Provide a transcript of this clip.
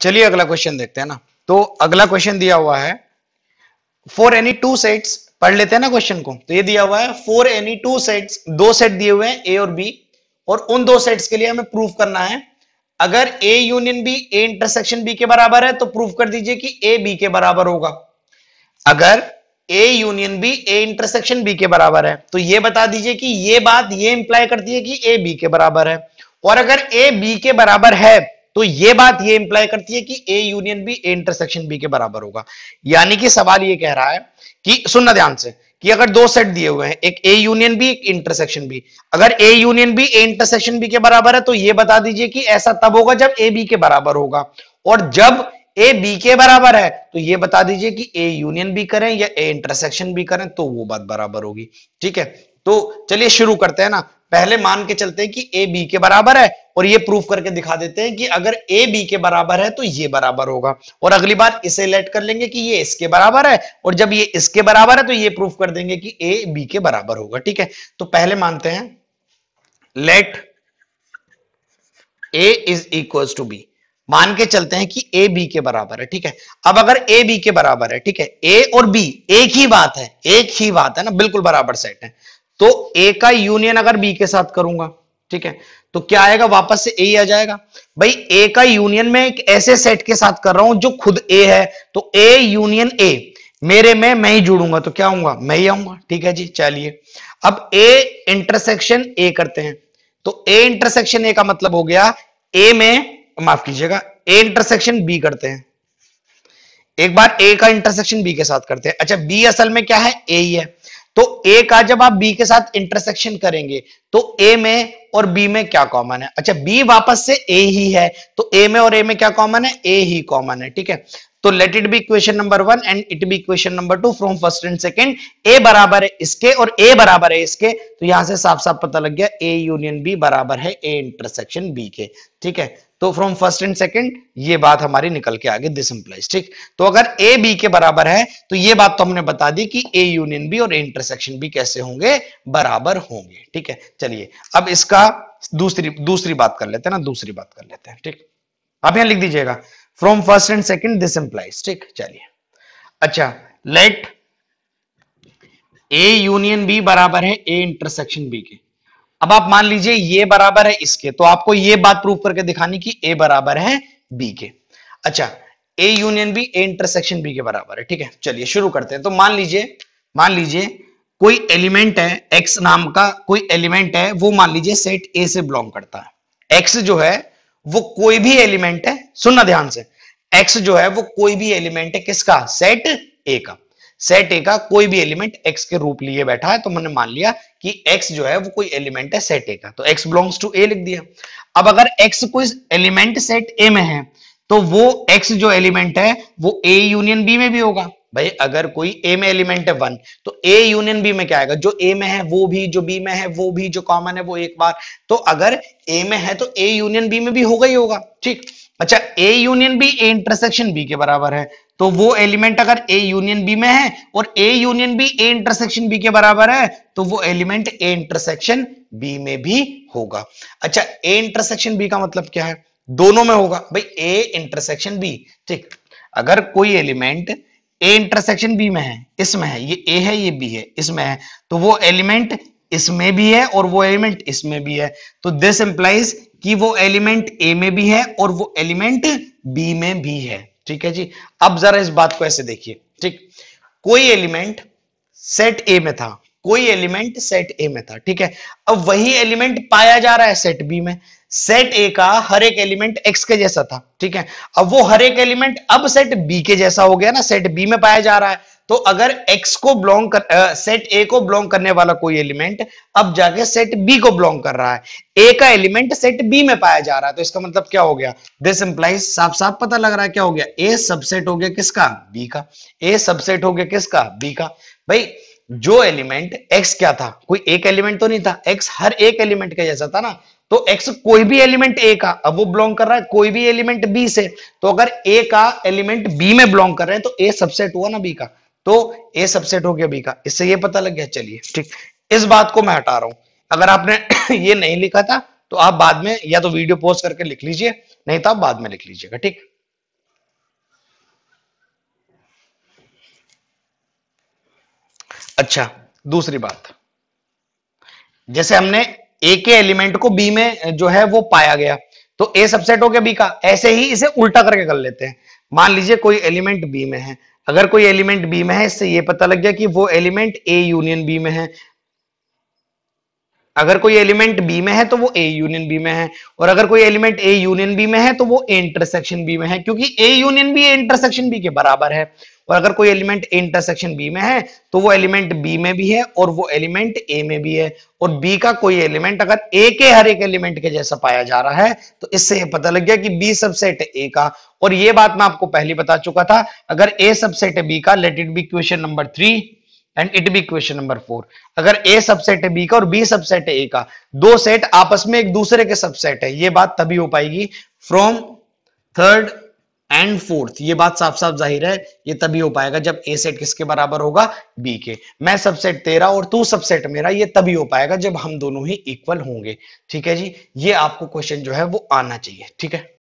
चलिए अगला क्वेश्चन देखते हैं ना तो अगला क्वेश्चन दिया हुआ है फोर एनी टू सेट्स पढ़ लेते हैं ना क्वेश्चन को तो ये दिया हुआ है फोर एनी टू सेट्स दो सेट दिए हुए हैं ए और बी और उन दो सेट्स के लिए हमें प्रूफ करना है अगर A union B A intersection B के बराबर है तो प्रूफ कर दीजिए कि ए बी के बराबर होगा अगर A union B A intersection B के बराबर है तो ये बता दीजिए कि ये बात ये इंप्लाई करती है कि ए बी के बराबर है और अगर ए बी के बराबर है तो ये बात ये इंप्लाई करती है कि A union B A intersection B के बराबर होगा यानी कि सवाल ये कह रहा है कि सुनना ध्यान से कि अगर दो सेट दिए हुए हैं एक A union B A intersection B अगर A union B A intersection B के बराबर है तो ये बता दीजिए कि ऐसा तब होगा जब ए बी के बराबर होगा और जब ए बी के बराबर है तो ये बता दीजिए कि ए यूनियन बी करें या ए इंटरसेक्शन बी करें तो वो बात बराबर होगी ठीक है तो चलिए शुरू करते हैं ना पहले मान के चलते हैं कि ए बी के बराबर है और ये प्रूफ करके दिखा देते हैं कि अगर ए बी के बराबर है तो ये बराबर होगा और अगली बार इसे लेट कर लेंगे कि ये इसके बराबर है और जब ये इसके बराबर है तो ये प्रूफ कर देंगे कि ए बी के बराबर होगा ठीक है तो पहले मानते हैं let A is equal to B मान के चलते हैं कि ए बी के बराबर है ठीक है अब अगर ए बी के बराबर है ठीक है ए और बी एक ही बात है एक ही बात है ना बिल्कुल बराबर सेट है तो ए का यूनियन अगर बी के साथ करूंगा ठीक है तो क्या आएगा वापस से ए ही आ जाएगा भाई ए का यूनियन में एक ऐसे सेट के साथ कर रहा हूं जो खुद ए है तो ए यूनियन ए मेरे में मैं ही जुड़ूंगा तो क्या आऊंगा मैं ही आऊंगा ठीक है जी चलिए अब ए इंटरसेक्शन ए करते हैं तो ए इंटरसेक्शन ए का मतलब हो गया ए में माफ कीजिएगा ए इंटरसेक्शन बी करते हैं एक बार ए का इंटरसेक्शन बी के साथ करते हैं अच्छा बी असल में क्या है ए ही है तो ए का जब आप बी के साथ इंटरसेक्शन करेंगे तो ए में और बी में क्या कॉमन है अच्छा बी वापस से ए ही है तो ए में और ए में क्या कॉमन है ए ही कॉमन है ठीक है तो let it be equation number one and it be equation number two from first and second A बराबर है इसके और ए बराबर है इसके तो यहां से साफ साफ पता लग गया ए यूनियन बी बराबर है ए इंटरसेक्शन बी के ठीक है तो फ्रॉम फर्स्ट एंड सेकंड ये बात हमारी निकल के आगे दिस इंप्लाइज ठीक तो अगर ए बी के बराबर है तो ये बात तो हमने बता दी कि ए यूनियन बी और ए इंटरसेक्शन बी कैसे होंगे बराबर होंगे ठीक है चलिए अब इसका दूसरी दूसरी बात कर लेते हैं ना दूसरी बात कर लेते हैं ठीक आप यहां लिख दीजिएगा from first and second this implies ठीक चलिए अच्छा लेट ए यूनियन बी बराबर है ए इंटरसेक्शन बी के अब आप मान लीजिए ये बराबर है इसके तो आपको ये बात प्रूफ करके दिखानी कि ए बराबर है बी के अच्छा A union B A intersection B के बराबर है ठीक है चलिए शुरू करते हैं तो मान लीजिए मान लीजिए कोई एलिमेंट है एक्स नाम का कोई एलिमेंट है वो मान लीजिए सेट ए से बिलोंग करता है एक्स जो है वो कोई भी एलिमेंट है सुनना ध्यान से एक्स जो है वो कोई भी एलिमेंट है किसका सेट ए का सेट ए का कोई भी एलिमेंट एक्स के रूप लिए बैठा है तो मैंने मान लिया कि एक्स जो है वो कोई एलिमेंट है सेट ए का तो एक्स बिलोंग्स टू ए लिख दिया अब अगर एक्स कोई एलिमेंट सेट ए में है तो वो एक्स जो एलिमेंट है वो ए यूनियन बी में भी होगा भाई अगर कोई ए में एलिमेंट है वन तो ए यूनियन बी में क्या आएगा जो ए में है वो भी जो बी में है वो भी जो कॉमन है वो एक बार तो अगर ए में है तो ए यूनियन बी में भी होगा ही होगा ठीक अच्छा A union B A intersection B के बराबर है तो वो एलिमेंट अगर ए यूनियन बी में है और A union B A intersection B के बराबर है तो वो एलिमेंट ए इंटरसेक्शन बी में भी होगा अच्छा ए इंटरसेक्शन बी का मतलब क्या है दोनों में होगा भाई ए इंटरसेक्शन बी ठीक अगर कोई एलिमेंट ए इंटरसेक्शन बी में है इसमें है ये ए है ये बी है इसमें है तो वो एलिमेंट इसमें भी है और वो एलिमेंट इसमें भी है तो दिस इंप्लाइज कि वो एलिमेंट ए में भी है और वो एलिमेंट बी में भी है ठीक है जी अब जरा इस बात को ऐसे देखिए ठीक कोई एलिमेंट सेट ए में था कोई एलिमेंट सेट ए में था ठीक है अब वही एलिमेंट पाया जा रहा है सेट बी में सेट ए का हर एक एलिमेंट एक्स के जैसा था ठीक है अब वो हर एक एलिमेंट अब सेट बी के जैसा हो गया ना सेट बी में पाया जा रहा है तो अगर एक्स को बिलोंग कर आ, सेट ए को बिलोंग करने वाला कोई एलिमेंट अब जाके सेट बी को बिलोंग कर रहा है ए का एलिमेंट सेट बी में पाया जा रहा है तो इसका मतलब क्या हो गया दिस इंप्लाइज साफ साफ पता लग रहा है क्या हो गया ए सबसेट हो गया किसका बी का ए सबसेट हो गया किसका बी का भाई जो एलिमेंट एक्स क्या था कोई एक एलिमेंट तो नहीं था एक्स हर एक एलिमेंट का जैसा था ना तो एक्स कोई भी एलिमेंट ए का अब वो बिलोंग कर रहा है कोई भी एलिमेंट बी से तो अगर ए का एलिमेंट बी में बिलोंग कर रहे हैं तो ए सबसेट हुआ ना बी का तो ए सबसेट हो गया बी का इससे ये पता लग गया चलिए ठीक इस बात को मैं हटा रहा हूं अगर आपने ये नहीं लिखा था तो आप बाद में या तो वीडियो पोस्ट करके लिख लीजिए नहीं तो आप बाद में लिख लीजिएगा ठीक अच्छा दूसरी बात जैसे हमने ए के एलिमेंट को बी में जो है वो पाया गया तो ए सबसेट हो गया बी का ऐसे ही इसे उल्टा करके कर लेते हैं मान लीजिए कोई एलिमेंट बी में है अगर कोई एलिमेंट बी में है इससे ये पता लग गया कि वो एलिमेंट ए यूनियन बी में है अगर कोई एलिमेंट बी में है तो वो ए यूनियन बी में है और अगर कोई एलिमेंट ए यूनियन बी में है तो वो ए इंटरसेक्शन बी में है क्योंकि A union B intersection B के बराबर है और अगर कोई एलिमेंट ए इंटरसेक्शन बी में है तो वो एलिमेंट बी में भी है और वो एलिमेंट ए में भी है और बी का कोई एलिमेंट अगर ए के हर एक एलिमेंट के जैसा पाया जा रहा है तो इससे पता लग गया कि बी सबसेट ए का और ये बात मैं आपको पहले बता चुका था अगर ए सबसेट बी का let it be question number three and it be question number four अगर ए सबसेट है बी का और बी सबसेट है ए का दो सेट आपस में एक दूसरे के सबसेट है ये बात तभी हो पाएगी फ्रॉम थर्ड एंड फोर्थ ये बात साफ साफ जाहिर है ये तभी हो पाएगा जब ए सेट किसके बराबर होगा बी के मैं सबसेट तेरा और तू सबसेट मेरा ये तभी हो पाएगा जब हम दोनों ही इक्वल होंगे ठीक है जी ये आपको क्वेश्चन जो है वो आना चाहिए ठीक है